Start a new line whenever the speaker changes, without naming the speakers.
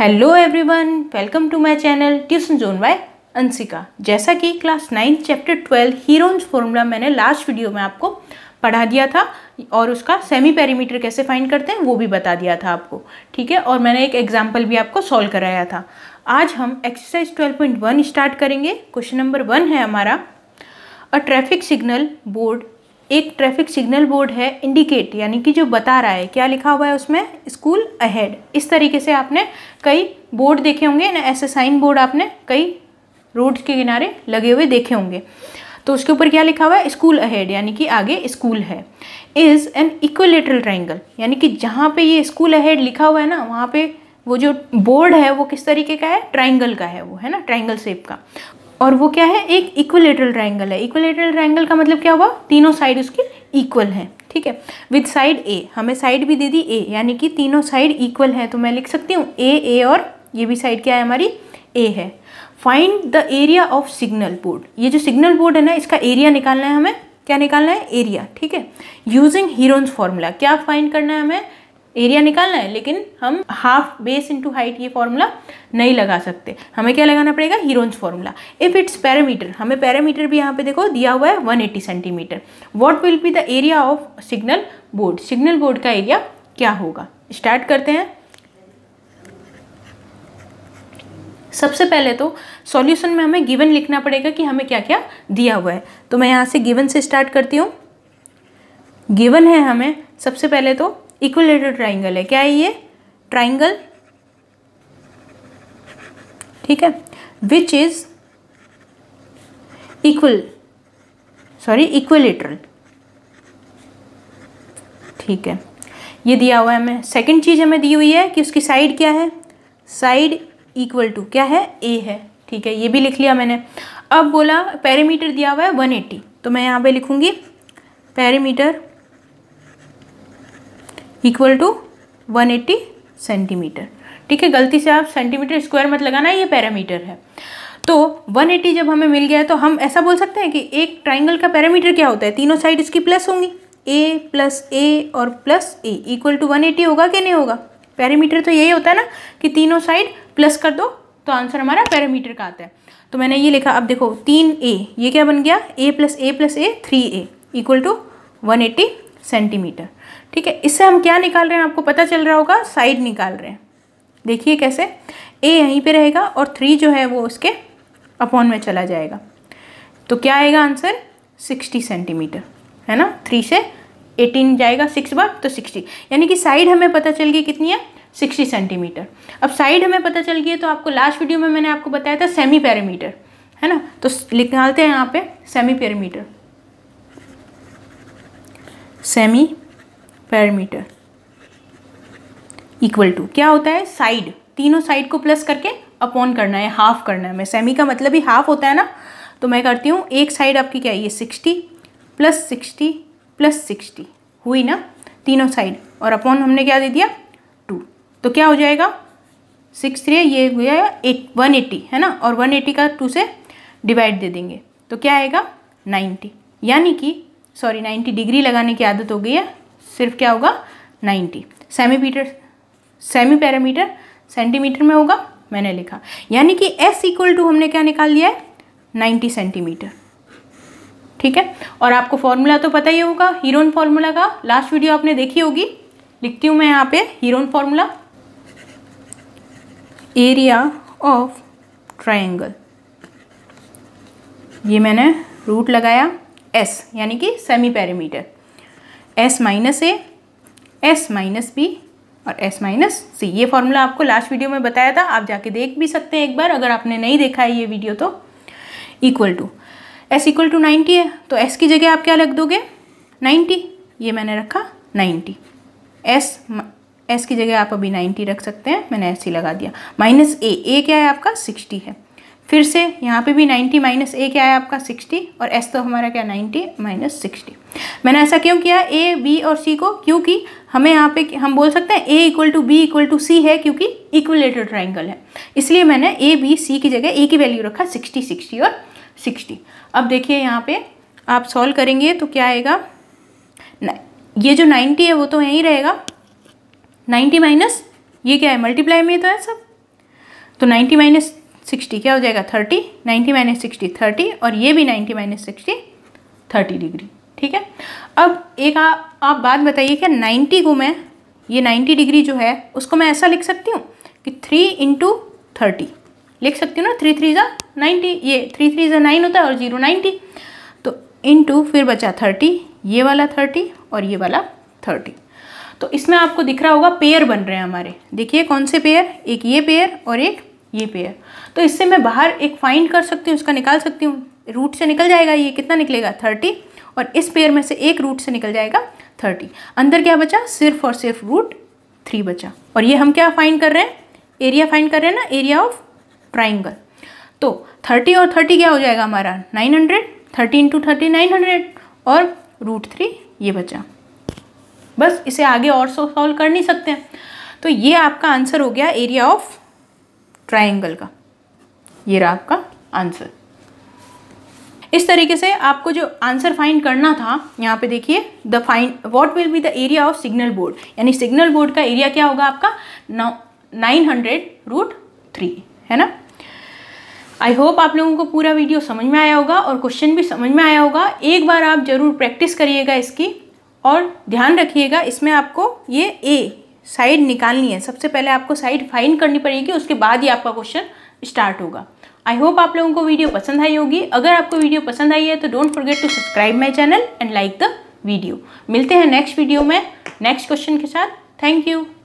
hello everyone welcome to my channel tuition zone by Anshika जैसा कि class ninth chapter twelve Heron's formula मैंने last video में आपको पढ़ा दिया था और उसका सेमी पेरीमीटर कैसे फाइंड करते हैं वो भी बता दिया था आपको ठीक है और मैंने एक एग्जाम्पल भी आपको सॉल्व कराया था आज हम exercise twelve point one start करेंगे क्वेश्चन नंबर वन है हमारा अ ट्रैफिक सिग्नल बोर्ड एक ट्रैफिक सिग्नल बोर्ड है इंडिकेट यानी कि जो बता रहा है क्या लिखा हुआ है उसमें स्कूल अहेड इस तरीके से आपने कई बोर्ड देखे होंगे ना ऐसे साइन बोर्ड आपने कई रोड के किनारे लगे हुए देखे होंगे तो उसके ऊपर क्या लिखा हुआ है स्कूल अहेड यानी कि आगे स्कूल है इज़ एन इक्वलेटरल ट्राइंगल यानी कि जहाँ पे ये स्कूल अहेड लिखा हुआ है ना वहाँ पे वो जो बोर्ड है वो किस तरीके का है ट्राइंगल का है वो है ना ट्राइंगल शेप का और वो क्या है एक इक्वलेटरल ट्राइंगल है इक्वलेटरल ट्राइंगल का मतलब क्या हुआ तीनों साइड उसके इक्वल है ठीक है विद साइड ए हमें साइड भी दे दी ए यानी कि तीनों साइड इक्वल है तो मैं लिख सकती हूँ ए ए और ये भी साइड क्या है हमारी ए है find the area of signal board ये जो सिग्नल बोर्ड है ना इसका एरिया निकालना है हमें क्या निकालना है एरिया ठीक है यूजिंग हीरोन्स फॉर्मूला क्या फाइंड करना है हमें एरिया निकालना है लेकिन हम हाफ बेस इंटू हाइट ये फॉर्मूला नहीं लगा सकते हमें क्या लगाना पड़ेगा Heron's formula if its parameter हमें पैरामीटर भी यहाँ पे देखो दिया हुआ है 180 centimetre what will be the area of signal board signal board का एरिया क्या होगा स्टार्ट करते हैं सबसे पहले तो सॉल्यूशन में हमें गिवन लिखना पड़ेगा कि हमें क्या क्या दिया हुआ है तो मैं यहाँ से गिवन से स्टार्ट करती हूँ गिवन है हमें सबसे पहले तो इक्वलेटर ट्राइंगल है क्या है ये ट्राइंगल ठीक है which is equal sorry equilateral ठीक है ये दिया हुआ है हमें सेकंड चीज़ हमें दी हुई है कि उसकी साइड क्या है साइड इक्वल टू क्या है ए है ठीक है ये भी लिख लिया मैंने अब बोला पैरामीटर दिया हुआ है 180 तो मैं यहाँ पे लिखूंगी पैरामीटर इक्वल टू 180 सेंटीमीटर ठीक है गलती से आप सेंटीमीटर स्क्वायर मत लगाना ये पैरामीटर है तो 180 जब हमें मिल गया है तो हम ऐसा बोल सकते हैं कि एक ट्राइंगल का पैरामीटर क्या होता है तीनों साइड इसकी प्लस होंगी ए प्लस ए और plus A equal to one eighty होगा कि नहीं होगा पैरामीटर तो यही होता है ना कि तीनों साइड प्लस कर दो तो आंसर हमारा पैरामीटर का आता है तो मैंने ये लिखा अब देखो तीन ए ये क्या बन गया A plus A plus A three A equal to one eighty centimetre ठीक है इससे हम क्या निकाल रहे हैं आपको पता चल रहा होगा साइड निकाल रहे हैं देखिए कैसे ए यहीं पे रहेगा और थ्री जो है वो उसके अपॉन में चला जाएगा तो क्या आएगा आंसर सिक्सटी सेंटीमीटर है ना थ्री से एटीन जाएगा सिक्स बार तो सिक्सटी यानी कि साइड हमें पता चल गई कितनी है सिक्सटी सेंटीमीटर अब साइड हमें पता चल गई है तो आपको लास्ट वीडियो में मैंने आपको बताया था सेमी पैरामीटर है ना तो निकालते हैं यहाँ पे semi parameter semi parameter equal to क्या होता है साइड तीनों साइड को प्लस करके अपॉन करना है हाफ करना है मैं सेमी का मतलब ही हाफ होता है ना तो मैं करती हूँ एक साइड आपकी क्या है ये sixty plus sixty plus sixty हुई ना तीनों साइड और अपॉन हमने क्या दे दिया टू तो क्या हो जाएगा सिक्स थ्री ये हुआ एट वन एट्टी है ना और वन एटी का टू से डिवाइड दे देंगे तो क्या आएगा नाइन्टी यानी कि सॉरी नाइन्टी डिग्री लगाने की आदत हो गई है सिर्फ क्या होगा नाइन्टी सेमी पीटर सेमी पैरामीटर सेंटीमीटर में होगा मैंने लिखा यानी कि एस इक्वल टू हमने क्या निकाल लिया है नाइन्टी सेंटीमीटर ठीक है और आपको फॉर्मूला तो पता ही होगा हीरोन फार्मूला का लास्ट वीडियो आपने देखी होगी लिखती हूँ मैं यहाँ पे Heron formula area of triangle ये मैंने रूट लगाया एस यानी कि semi parameter S minus A S minus B और एस माइनस सी ये फॉर्मूला आपको लास्ट वीडियो में बताया था आप जाके देख भी सकते हैं एक बार अगर आपने नहीं देखा है ये वीडियो तो equal to S equal to ninety है तो एस की जगह आप क्या रख दोगे नाइन्टी ये मैंने रखा नाइन्टी एस एस की जगह आप अभी नाइन्टी रख सकते हैं मैंने एस ही लगा दिया माइनस ए ए क्या है आपका सिक्सटी है फिर से यहाँ पे भी 90 माइनस ए क्या है आपका 60 और एस तो हमारा क्या 90 माइनस सिक्सटी मैंने ऐसा क्यों किया ए बी और सी को क्योंकि हमें यहाँ पे हम बोल सकते हैं A equal to B equal to C है क्योंकि इक्वलेटर ट्राइंगल है इसलिए मैंने ए बी सी की जगह ए की वैल्यू रखा सिक्सटी सिक्सटी और सिक्सटी अब देखिए यहाँ पर आप सॉल्व करेंगे तो क्या आएगा ये जो नाइन्टी है वो तो यहीं रहेगा नाइन्टी माइनस ये क्या है मल्टीप्लाई में तो है सब तो नाइन्टी माइनस सिक्सटी क्या हो जाएगा thirty ninety minus sixty thirty और ये भी ninety minus sixty thirty degree ठीक है अब एक आ, आप बात बताइए कि नाइन्टी को मैं ये नाइन्टी डिग्री जो है उसको मैं ऐसा लिख सकती हूँ कि थ्री इंटू थर्टी लिख सकती हूँ ना थ्री थ्री ज़ा नाइन्टी ये थ्री थ्री ज़ा नाइन होता है और जीरो नाइन्टी तो इंटू फिर बचा थर्टी ये वाला थर्टी और ये वाला थर्टी तो इसमें आपको दिख रहा होगा पेयर बन रहे हैं हमारे देखिए कौन से पेयर एक ये पेयर और एक ये पेयर तो इससे मैं बाहर एक फाइंड कर सकती हूँ इसका निकाल सकती हूँ रूट से निकल जाएगा ये कितना निकलेगा थर्टी और इस पेयर में से एक रूट से निकल जाएगा थर्टी अंदर क्या बचा सिर्फ और सिर्फ रूट थ्री बचा और ये हम क्या फाइंड कर रहे हैं एरिया फाइंड कर रहे हैं ना एरिया ऑफ ट्राइंगल तो थर्टी और थर्टी क्या हो जाएगा हमारा nine hundred thirty into thirty nine hundred और रूट थ्री ये बचा बस इसे आगे और सॉल्व कर नहीं सकते हैं तो ये आपका आंसर हो गया एरिया ऑफ ट्राइंगल का ये रहा आपका आंसर इस तरीके से आपको जो आंसर फाइंड करना था यहाँ पे देखिए the find what will be the area of signal board यानी सिग्नल बोर्ड का एरिया क्या होगा आपका नाइन हंड्रेड रूट थ्री है ना आई होप आप लोगों को पूरा वीडियो समझ में आया होगा और क्वेश्चन भी समझ में आया होगा एक बार आप ज़रूर प्रैक्टिस करिएगा इसकी और ध्यान रखिएगा इसमें आपको ये ए साइड निकालनी है सबसे पहले आपको साइड फाइंड करनी पड़ेगी उसके बाद ही आपका क्वेश्चन स्टार्ट होगा आई होप आप लोगों को वीडियो पसंद आई होगी अगर आपको वीडियो पसंद आई है तो don't forget to subscribe my channel and like the video मिलते हैं नेक्स्ट वीडियो में नेक्स्ट क्वेश्चन के साथ थैंक यू